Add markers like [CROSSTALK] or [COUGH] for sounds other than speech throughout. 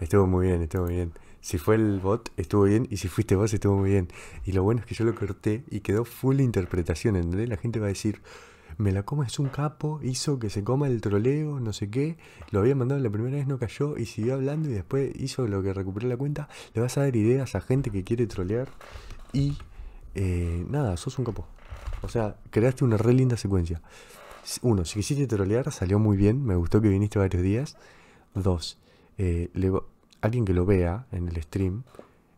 Estuvo muy bien, estuvo muy bien. Si fue el bot, estuvo bien. Y si fuiste vos, estuvo muy bien. Y lo bueno es que yo lo corté y quedó full interpretación. ¿Entendés? La gente va a decir, me la coma es un capo, hizo que se coma el troleo, no sé qué. Lo había mandado la primera vez, no cayó y siguió hablando y después hizo lo que recuperó la cuenta. Le vas a dar ideas a gente que quiere trolear. Y eh, nada, sos un capo. O sea, creaste una re linda secuencia. Uno, si quisiste trolear, salió muy bien. Me gustó que viniste varios días. Dos, eh, alguien que lo vea en el stream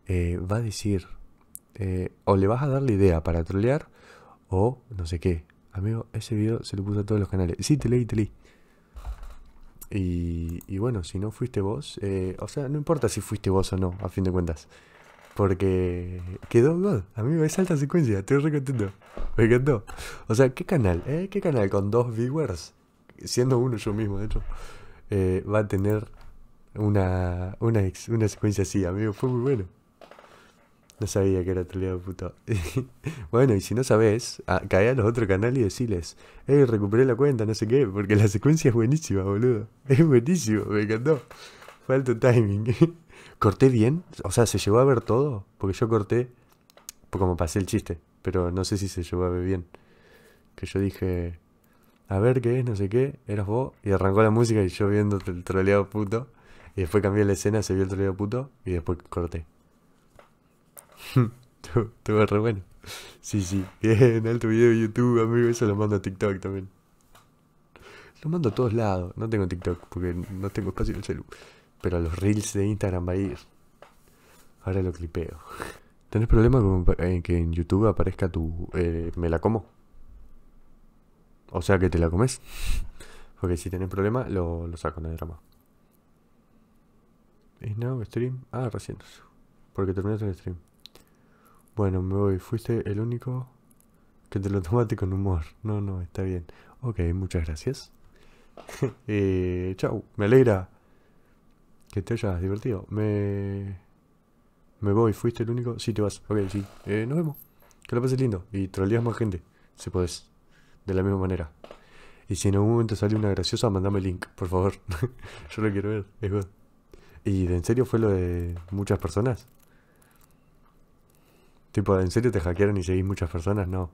eh, va a decir, eh, o le vas a dar la idea para trolear, o no sé qué. Amigo, ese video se lo puse a todos los canales. Sí, te leí, te leí. Y, bueno, si no fuiste vos, o sea, no importa si fuiste vos o no, a fin de cuentas. Porque quedó God, amigo, es alta secuencia, estoy re contento. Me encantó. O sea, ¿qué canal? ¿Qué canal con dos viewers? Siendo uno yo mismo, de hecho. va a tener una, una, una secuencia así, amigo. Fue muy bueno. No sabía que era troleado puto. [LAUGHS] bueno, y si no sabés ah, cae a los otros canales y deciles, eh, recuperé la cuenta, no sé qué, porque la secuencia es buenísima, boludo. Es buenísimo, me encantó. Falta timing. [LAUGHS] corté bien, o sea, se llevó a ver todo, porque yo corté, pues, como pasé el chiste, pero no sé si se llevó a ver bien. Que yo dije, a ver qué es, no sé qué, eras vos, y arrancó la música y yo viendo el troleado puto. Y después cambié la escena, se vio el troleo puto y después corté. [LAUGHS] Estuvo re bueno. Sí, sí. Bien, [LAUGHS] alto video de YouTube, amigo. Eso lo mando a TikTok también. Lo mando a todos lados. No tengo TikTok porque no tengo espacio en el celular. Pero los reels de Instagram va a ir. Ahora lo clipeo. [LAUGHS] ¿Tenés problema con eh, que en YouTube aparezca tu... Eh, me la como? O sea que te la comes. Porque si tenés problema, lo, saco, en el drama. Es now stream. Ah, recién. Porque terminaste el stream. Bueno, me voy. Fuiste el único que te lo tomaste con humor. No, no, está bien. Ok, muchas gracias. [LAUGHS] eh, chau, me alegra que te hayas divertido. Me. Me voy, fuiste el único. Sí, te vas. Ok, sí. Eh, nos vemos. Que lo pases lindo. Y troleas más gente. Si podés. De la misma manera. Y si en algún momento sale una graciosa, mandame el link, por favor. [LAUGHS] Yo lo quiero ver. Es bueno. ¿Y en serio fue lo de muchas personas? Tipo, ¿en serio te hackearon y seguís muchas personas? No.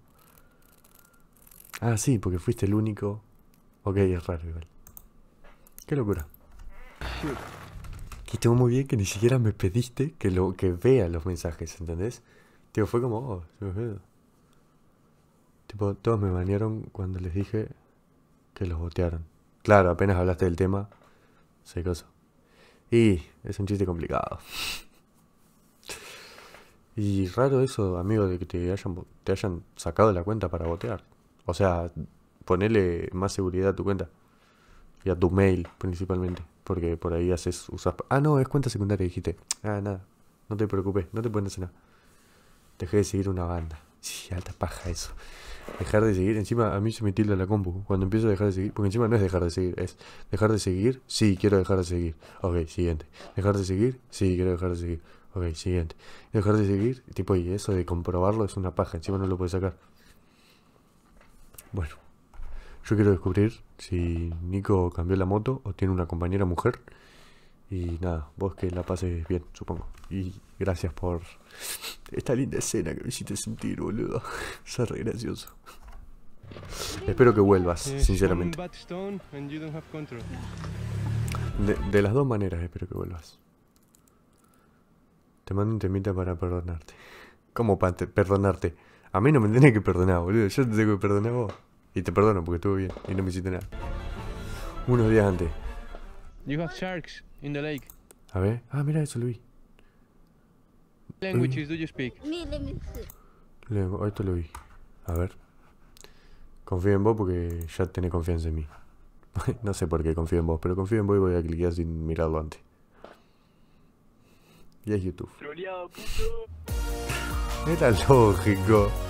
Ah, sí, porque fuiste el único. Ok, es raro igual. Qué locura. Que estuvo muy bien que ni siquiera me pediste que lo que vea los mensajes, ¿entendés? Tipo, fue como, oh, Tipo, todos me banearon cuando les dije que los botearon. Claro, apenas hablaste del tema, se cosa es un chiste complicado. [LAUGHS] Y raro eso, amigo, de que te hayan, sacado la cuenta para botear. O sea, ponele más seguridad a tu cuenta. Y a tu mail, principalmente. Porque por ahí haces, usar. Ah, no, es cuenta secundaria, dijiste. Ah, nada. No te preocupes, no te pones hacer nada. Dejé de seguir una banda. Sí, alta paja eso. Dejar de seguir, encima a mí se me tilda la compu. Cuando empiezo a dejar de seguir, porque encima no es dejar de seguir, es dejar de seguir, sí, quiero dejar de seguir. Ok, siguiente. Dejar de seguir, sí, quiero dejar de seguir. Ok, siguiente. Dejar de seguir, tipo, y eso de comprobarlo es una paja, encima no lo puedes sacar. Bueno, yo quiero descubrir si Nico cambió la moto o tiene una compañera mujer. Y nada, vos que la pases bien, supongo. Y gracias por esta linda escena que me hiciste sentir, boludo. Es [LAUGHS] re gracioso. Espero que vuelvas, sinceramente. De, las dos maneras espero que vuelvas. Te mando un temita para perdonarte. ¿Cómo para perdonarte? A mí no me tenés que perdonar, boludo. Yo te tengo que perdonar a vos. Y te perdono porque estuvo bien y no me hiciste nada. Unos días antes. You have sharks in the lake. A ver. Ah, mira eso, Luis. Languages do you speak? Luego, esto lo vi. A ver. Confío en vos porque ya tenés confianza en mí. [LAUGHS] no sé por qué confío en vos, pero confío en vos y voy a cliquear sin mirarlo antes. Y es YouTube. Era lógico.